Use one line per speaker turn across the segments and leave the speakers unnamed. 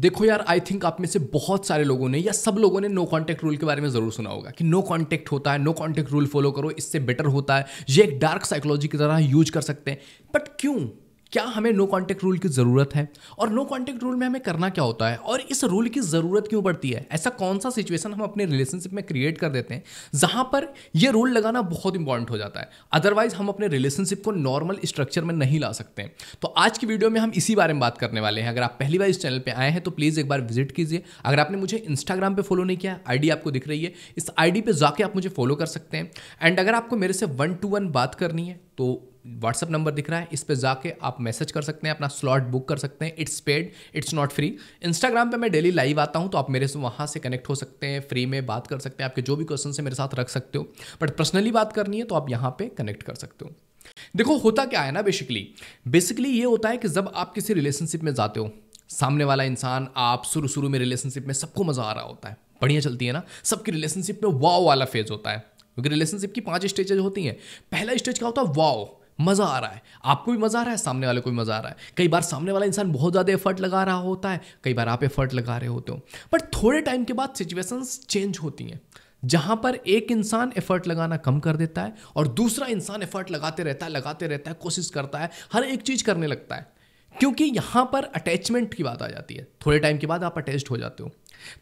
देखो यार I think आप में से बहुत सारे लोगों ने या सब लोगों ने नो कॉन्टैक्ट रूल के बारे में ज़रूर सुना होगा कि नो कॉन्टैक्ट होता है नो कॉन्टैक्ट रूल फॉलो करो इससे बेटर होता है ये एक डार्क साइकोलॉजी की तरह यूज कर सकते हैं बट क्यों क्या हमें नो कॉन्टैक्ट रूल की ज़रूरत है और नो कॉन्टैक्ट रूल में हमें करना क्या होता है और इस रूल की ज़रूरत क्यों पड़ती है ऐसा कौन सा सिचुएशन हम अपने रिलेशनशिप में क्रिएट कर देते हैं जहाँ पर यह रूल लगाना बहुत इंपॉर्टेंट हो जाता है अदरवाइज हम अपने रिलेशनशिप को नॉर्मल स्ट्रक्चर में नहीं ला सकते तो आज की वीडियो में हम इसी बारे में बात करने वाले हैं अगर आप पहली बार इस चैनल पर आए हैं तो प्लीज़ एक बार विजिट कीजिए अगर आपने मुझे इंस्टाग्राम पर फॉलो नहीं किया आई आपको दिख रही है इस आई पर जाके आप मुझे फॉलो कर सकते हैं एंड अगर आपको मेरे से वन टू वन बात करनी है तो व्हाट्सअप नंबर दिख रहा है इस पर जाके आप मैसेज कर सकते हैं अपना स्लॉट बुक कर सकते हैं it's paid it's not free Instagram पे मैं डेली लाइव आता हूँ तो आप मेरे से वहाँ से कनेक्ट हो सकते हैं फ्री में बात कर सकते हैं आपके जो भी क्वेश्चन है मेरे साथ रख सकते हो बट पर्सनली बात करनी है तो आप यहाँ पर कनेक्ट कर सकते हो देखो होता क्या है ना बेसिकली बेसिकली ये होता है कि जब आप किसी रिलेशनशिप में जाते हो सामने वाला इंसान आप शुरू शुरू में रिलेशनशिप में सबको मज़ा आ रहा होता है बढ़िया चलती है ना सबकी रिलेशनशिप में वाओ वाला फेज होता है क्योंकि रिलेशनशिप की पांच स्टेजेज होती हैं पहला स्टेज क्या होता है वाओ मज़ा आ रहा है आपको भी मज़ा आ रहा है सामने वाले को भी मज़ा आ रहा है कई बार सामने वाला इंसान बहुत ज़्यादा एफर्ट लगा रहा होता है कई बार आप एफर्ट लगा रहे होते हो बट थोड़े टाइम के बाद सिचुएशंस चेंज होती हैं जहाँ पर एक इंसान एफर्ट लगाना कम कर देता है और दूसरा इंसान एफर्ट लगाते रहता है लगाते रहता है कोशिश करता है हर एक चीज़ करने लगता है क्योंकि यहाँ पर अटैचमेंट की बात आ जाती है थोड़े टाइम के बाद आप अटैच हो जाते हो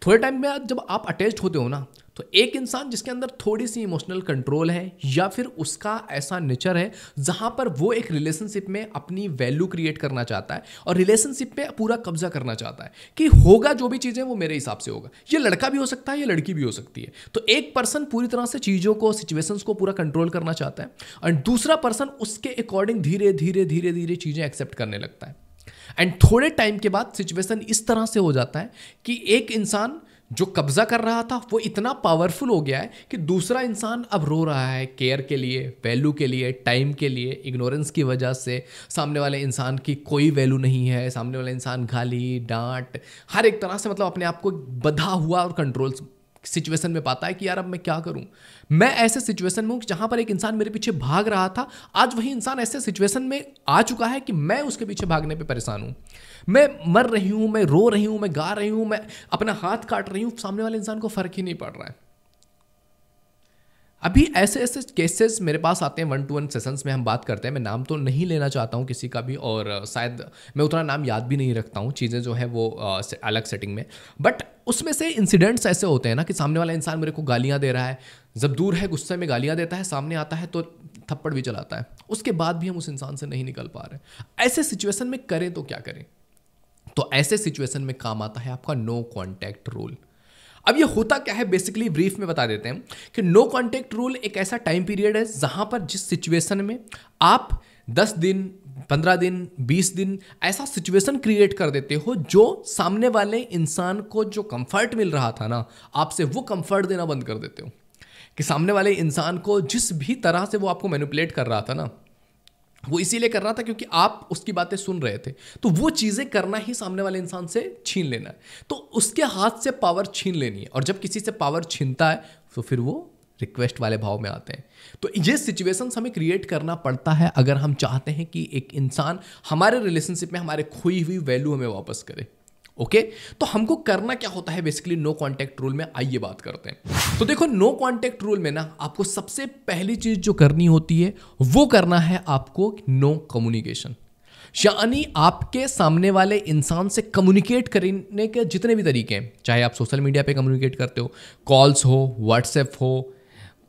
थोड़े टाइम में जब आप अटैच होते हो ना तो एक इंसान जिसके अंदर थोड़ी सी इमोशनल कंट्रोल है या फिर उसका ऐसा नेचर है जहां पर वो एक रिलेशनशिप में अपनी वैल्यू क्रिएट करना चाहता है और रिलेशनशिप में पूरा कब्जा करना चाहता है कि होगा जो भी चीज़ें वो मेरे हिसाब से होगा ये लड़का भी हो सकता है या लड़की भी हो सकती है तो एक पर्सन पूरी तरह से चीज़ों को सिचुएशंस को पूरा कंट्रोल करना चाहता है एंड दूसरा पर्सन उसके अकॉर्डिंग धीरे धीरे धीरे धीरे चीज़ें एक्सेप्ट करने लगता है एंड थोड़े टाइम के बाद सिचुएशन इस तरह से हो जाता है कि एक इंसान जो कब्ज़ा कर रहा था वो इतना पावरफुल हो गया है कि दूसरा इंसान अब रो रहा है केयर के लिए वैल्यू के लिए टाइम के लिए इग्नोरेंस की वजह से सामने वाले इंसान की कोई वैल्यू नहीं है सामने वाला इंसान गाली डांट हर एक तरह से मतलब अपने आप को बधा हुआ और कंट्रोल सिचुएशन में पाता है कि यार अब मैं क्या करूं मैं ऐसे सिचुएशन में हूं जहां पर एक इंसान मेरे पीछे भाग रहा था आज वही इंसान ऐसे सिचुएशन में आ चुका है कि मैं उसके पीछे भागने पे परेशान हूं मैं मर रही हूं मैं रो रही हूं मैं गा रही हूं मैं अपना हाथ काट रही हूं सामने वाले इंसान को फर्क ही नहीं पड़ रहा है अभी ऐसे ऐसे केसेस मेरे पास आते हैं वन टू वन सेशंस में हम बात करते हैं मैं नाम तो नहीं लेना चाहता हूँ किसी का भी और शायद मैं उतना नाम याद भी नहीं रखता हूँ चीज़ें जो है वो अलग सेटिंग में बट उसमें से इंसिडेंट्स ऐसे होते हैं ना कि सामने वाला इंसान मेरे को गालियाँ दे रहा है जब दूर है गुस्से में गालियाँ देता है सामने आता है तो थप्पड़ भी चलाता है उसके बाद भी हम उस इंसान से नहीं निकल पा रहे ऐसे सिचुएसन में करें तो क्या करें तो ऐसे सिचुएसन में काम आता है आपका नो कॉन्टैक्ट रूल अब ये होता क्या है बेसिकली ब्रीफ में बता देते हैं कि नो कॉन्टेक्ट रूल एक ऐसा टाइम पीरियड है जहाँ पर जिस सिचुएशन में आप दस दिन पंद्रह दिन बीस दिन ऐसा सिचुएशन क्रिएट कर देते हो जो सामने वाले इंसान को जो कंफर्ट मिल रहा था ना आपसे वो कंफर्ट देना बंद कर देते हो कि सामने वाले इंसान को जिस भी तरह से वो आपको मैनिपुलेट कर रहा था ना वो इसीलिए कर रहा था क्योंकि आप उसकी बातें सुन रहे थे तो वो चीज़ें करना ही सामने वाले इंसान से छीन लेना है तो उसके हाथ से पावर छीन लेनी है और जब किसी से पावर छीनता है तो फिर वो रिक्वेस्ट वाले भाव में आते हैं तो ये सिचुएशंस हमें क्रिएट करना पड़ता है अगर हम चाहते हैं कि एक इंसान हमारे रिलेशनशिप में हमारे खोई हुई वैल्यू हमें वापस करे ओके okay? तो हमको करना क्या होता है बेसिकली नो कॉन्टैक्ट रूल में आइए बात करते हैं तो देखो नो कॉन्टैक्ट रूल में ना आपको सबसे पहली चीज जो करनी होती है वो करना है आपको नो कम्युनिकेशन यानी आपके सामने वाले इंसान से कम्युनिकेट करने के जितने भी तरीके हैं चाहे आप सोशल मीडिया पे कम्युनिकेट करते हो कॉल्स हो व्हाट्सएप हो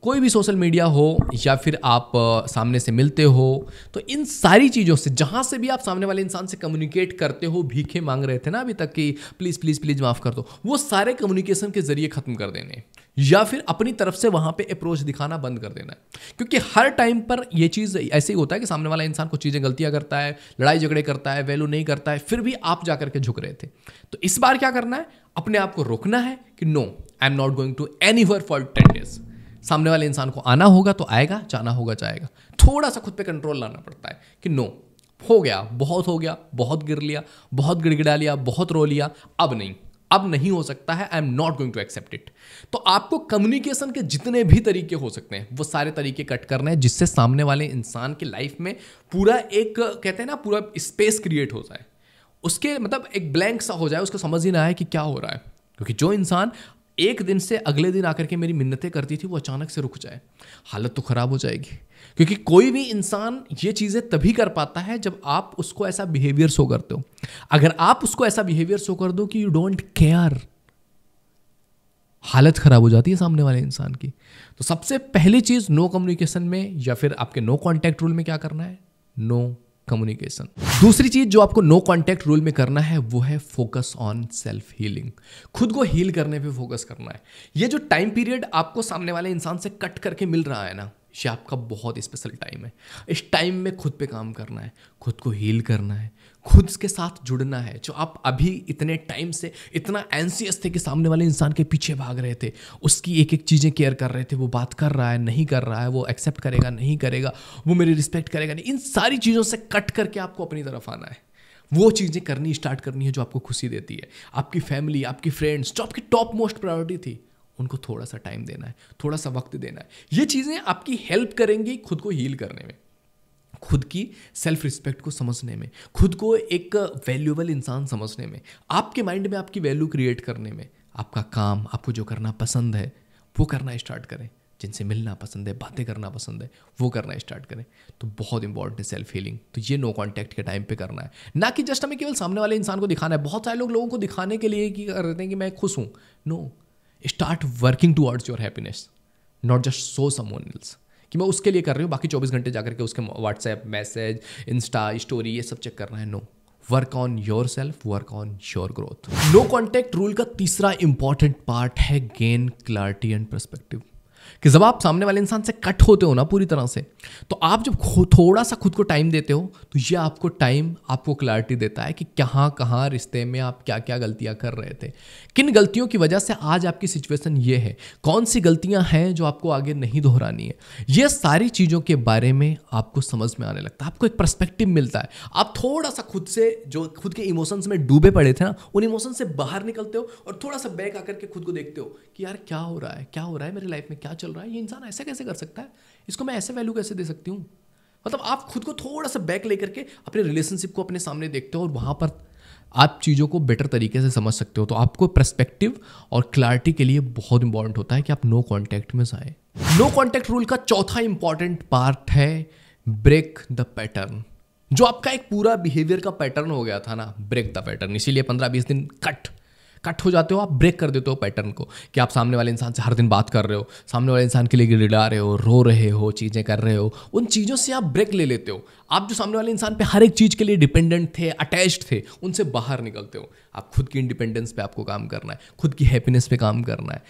कोई भी सोशल मीडिया हो या फिर आप सामने से मिलते हो तो इन सारी चीज़ों से जहाँ से भी आप सामने वाले इंसान से कम्युनिकेट करते हो भीखे मांग रहे थे ना अभी तक कि प्लीज़ प्लीज़ प्लीज़ माफ़ कर दो वो सारे कम्युनिकेशन के ज़रिए ख़त्म कर देने या फिर अपनी तरफ से वहाँ पे अप्रोच दिखाना बंद कर देना है क्योंकि हर टाइम पर ये चीज़ ऐसे ही होता है कि सामने वाला इंसान कुछ चीज़ें गलतियाँ करता है लड़ाई झगड़े करता है वैल्यू नहीं करता है फिर भी आप जा करके झुक रहे थे तो इस बार क्या करना है अपने आप को रोकना है कि no I am not going to any for ten days सामने वाले इंसान को आना होगा तो आएगा जाना होगा जाएगा थोड़ा सा खुद पे कंट्रोल लाना पड़ता है कि नो हो गया बहुत हो गया बहुत गिर लिया बहुत गिड़गिड़ा लिया बहुत रो लिया अब नहीं अब नहीं हो सकता है I am not going to accept it तो आपको कम्युनिकेशन के जितने भी तरीके हो सकते हैं वो सारे तरीके कट करने हैं जिससे सामने वाले इंसान की लाइफ में पूरा एक कहते हैं ना पूरा स्पेस क्रिएट हो जाए उसके मतलब एक ब्लैंक सा हो जाए उसको समझ ही ना आए कि क्या हो रहा है क्योंकि जो इंसान एक दिन से अगले दिन आकर के मेरी मिन्नतें करती थी वो अचानक से रुक जाए हालत तो ख़राब हो जाएगी क्योंकि कोई भी इंसान ये चीज़ें तभी कर पाता है जब आप उसको ऐसा बिहेवियर शो करते हो अगर आप उसको ऐसा बिहेवियर शो कर दो कि यू डोंट केयर हालत ख़राब हो जाती है सामने वाले इंसान की तो सबसे पहली चीज़ नो कम्युनिकेशन में या फिर आपके नो कॉन्टैक्ट रूल में क्या करना है नो कम्युनिकेशन दूसरी चीज जो आपको नो कॉन्टेक्ट रूल में करना है वो है फोकस ऑन सेल्फ हीलिंग खुद को हील करने पे फोकस करना है ये जो टाइम पीरियड आपको सामने वाले इंसान से कट करके मिल रहा है ना ये आपका बहुत स्पेशल टाइम है इस टाइम में खुद पे काम करना है खुद को हील करना है खुद के साथ जुड़ना है जो आप अभी इतने टाइम से इतना एनसीएस थे कि सामने वाले इंसान के पीछे भाग रहे थे उसकी एक एक चीज़ें केयर कर रहे थे वो बात कर रहा है नहीं कर रहा है वो एक्सेप्ट करेगा नहीं करेगा वो मेरी रिस्पेक्ट करेगा नहीं इन सारी चीज़ों से कट करके आपको अपनी तरफ आना है वो चीज़ें करनी स्टार्ट करनी है जो आपको खुशी देती है आपकी फैमिली आपकी फ्रेंड्स जो आपकी टॉप मोस्ट प्रायोरिटी थी उनको थोड़ा सा टाइम देना है थोड़ा सा वक्त देना है ये चीज़ें आपकी हेल्प करेंगी खुद को हील करने में खुद की सेल्फ रिस्पेक्ट को समझने में खुद को एक वैल्यूएबल इंसान समझने में आपके माइंड में आपकी वैल्यू क्रिएट करने में आपका काम आपको जो करना पसंद है वो करना स्टार्ट करें जिनसे मिलना पसंद है बातें करना पसंद है वो करना स्टार्ट करें तो बहुत इंपॉर्टेंट है सेल्फ हीलिंग तो ये नो कॉन्टैक्ट के टाइम पे करना है ना कि जस्ट हमें केवल सामने वाले इंसान को दिखाना है बहुत सारे लोग लोगों को दिखाने के लिए कि रहे हैं कि मैं खुश हूँ no no, start working towards your happiness not just so someone else कि मैं उसके लिए कर रही हूँ बाकी चौबीस घंटे जाकर के उसके व्हाट्सएप मैसेज इंस्टा स्टोरी ये सब चेक करना है no work on yourself work on your growth no contact rule का तीसरा इंपॉर्टेंट पार्ट है गेन क्लैरिटी एंड परस्पेक्टिव कि जब आप सामने वाले इंसान से कट होते हो ना पूरी तरह से तो आप जब थोड़ा सा खुद को टाइम देते हो तो ये आपको टाइम आपको क्लैरिटी देता है कि कहाँ कहाँ रिश्ते में आप क्या क्या गलतियाँ कर रहे थे किन गलतियों की वजह से आज आपकी सिचुएशन ये है कौन सी गलतियाँ हैं जो आपको आगे नहीं दोहरानी है ये सारी चीज़ों के बारे में आपको समझ में आने लगता है आपको एक परस्पेक्टिव मिलता है आप थोड़ा सा खुद से जो खुद के इमोशंस में डूबे पड़े थे ना उन इमोशन से बाहर निकलते हो और थोड़ा सा बैक आकर के खुद को देखते हो कि यार क्या हो रहा है क्या हो रहा है मेरी लाइफ में क्या चल रहा है ये इंसान ऐसे कैसे कर सकता है इसको मैं ऐसे वैल्यू कैसे दे सकती हूँ मतलब आप खुद को थोड़ा सा बैक लेकर के अपने रिलेशनशिप को अपने सामने देखते हो और वहाँ पर आप चीज़ों को बेटर तरीके से समझ सकते हो तो आपको प्रस्पेक्टिव और क्लैरिटी के लिए बहुत इंपॉर्टेंट होता है कि आप नो कॉन्टैक्ट में जाए नो कॉन्टैक्ट रूल का चौथा इंपॉर्टेंट पार्ट है ब्रेक द पैटर्न जो आपका एक पूरा बिहेवियर का पैटर्न हो गया था ना ब्रेक द पैटर्न इसीलिए पंद्रह बीस दिन कट कट हो जाते हो आप ब्रेक कर देते हो पैटर्न को कि आप सामने वाले इंसान से हर दिन बात कर रहे हो सामने वाले इंसान के लिए गिड़ा रहे हो रो रहे हो चीज़ें कर रहे हो उन चीज़ों से आप ब्रेक ले लेते हो आप जो सामने वाले इंसान पे हर एक चीज़ के लिए डिपेंडेंट थे अटैच्ड थे उनसे बाहर निकलते हो आप खुद की इंडिपेंडेंस पे आपको काम करना है खुद की हैप्पीनेस पे काम करना है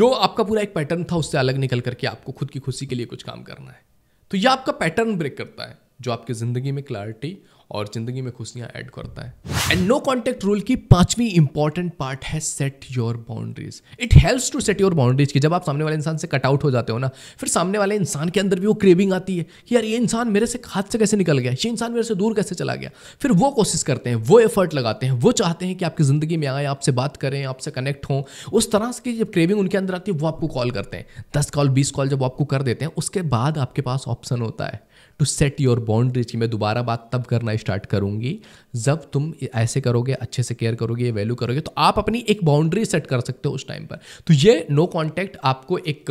जो आपका पूरा एक पैटर्न था उससे अलग निकल करके आपको खुद की खुशी के लिए कुछ काम करना है तो यह आपका पैटर्न ब्रेक करता है जो आपकी ज़िंदगी में क्लैरिटी और ज़िंदगी में खुशियां ऐड करता है एंड नो कॉन्टेक्ट रूल की पांचवी इंपॉर्टेंट पार्ट है set your boundaries it helps to set your boundaries की जब आप सामने वाले इंसान से कट आउट हो जाते हो ना फिर सामने वाले इंसान के अंदर भी वो क्रेविंग आती है कि यार ये इंसान मेरे से हाथ से कैसे निकल गया ये इंसान मेरे से दूर कैसे चला गया फिर वो कोशिश करते हैं वो एफर्ट लगाते हैं वो चाहते हैं कि आपकी ज़िंदगी में आए आपसे बात करें आपसे कनेक्ट हों उस तरह की जब क्रेविंग उनके अंदर आती है वो आपको कॉल करते हैं दस कॉल बीस कॉल जब आपको कर देते हैं उसके बाद आपके पास ऑप्शन होता है टू सेट योर बाउंड्रीज की मैं दोबारा बात तब करना स्टार्ट करूंगी जब तुम ऐसे करोगे अच्छे से केयर करोगे ये वैल्यू करोगे तो आप अपनी एक बाउंड्री सेट कर सकते हो उस टाइम पर तो ये नो कॉन्टैक्ट आपको एक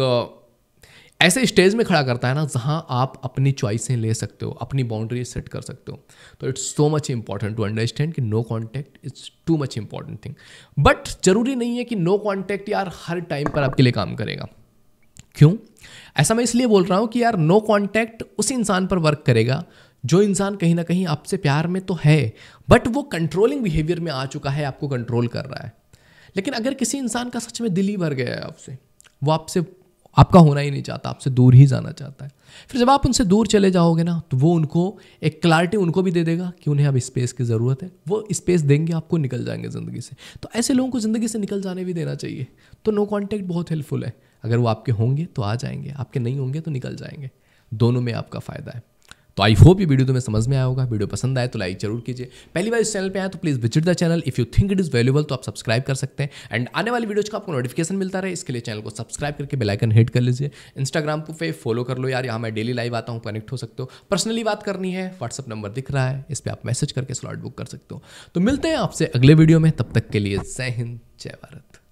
ऐसे स्टेज में खड़ा करता है ना जहाँ आप अपनी चॉइसें ले सकते हो अपनी बाउंड्री सेट कर सकते हो तो it's so much important to understand कि no contact is too much important thing but जरूरी नहीं है कि नो no कॉन्टैक्ट यार हर टाइम पर आपके लिए काम करेगा क्यों ऐसा मैं इसलिए बोल रहा हूँ कि यार नो कॉन्टैक्ट उस इंसान पर वर्क करेगा जो इंसान कहीं ना कहीं आपसे प्यार में तो है बट वो कंट्रोलिंग बिहेवियर में आ चुका है आपको कंट्रोल कर रहा है लेकिन अगर किसी इंसान का सच में दिल ही भर गया है आपसे वो आपसे आपका होना ही नहीं चाहता आपसे दूर ही जाना चाहता है फिर जब आप उनसे दूर चले जाओगे ना तो वो उनको एक क्लैरिटी उनको भी दे देगा कि उन्हें अब स्पेस की ज़रूरत है वो स्पेस देंगे आपको निकल जाएंगे ज़िंदगी से तो ऐसे लोगों को ज़िंदगी से निकल जाने भी देना चाहिए तो नो कॉन्टैक्ट बहुत हेल्पफुल है अगर वो आपके होंगे तो आ जाएंगे आपके नहीं होंगे तो निकल जाएंगे दोनों में आपका फ़ायदा है तो आई होप ये वीडियो तुम्हें समझ में आया होगा वीडियो पसंद आए तो लाइक जरूर कीजिए पहली बार इस चैनल पे आए तो please visit the channel if you think it is valuable तो आप सब्सक्राइब कर सकते हैं एंड आने वाली वीडियोज का आपको नोटिफिकेशन मिलता रहे इसके लिए चैनल को सब्सक्राइब करके बेलाइकन हिट कर लीजिए इंस्टाग्राम पे फॉलो कर लो यार यहाँ मैं डेली लाइव आता हूँ कनेक्ट हो सकते हो पर्सनली बात करनी है व्हाट्सअप नंबर दिख रहा है इस पर आप मैसेज करके स्लॉट बुक कर सकते हो तो मिलते हैं आपसे अगले वीडियो में तब तक के लिए जय हिंद जय भारत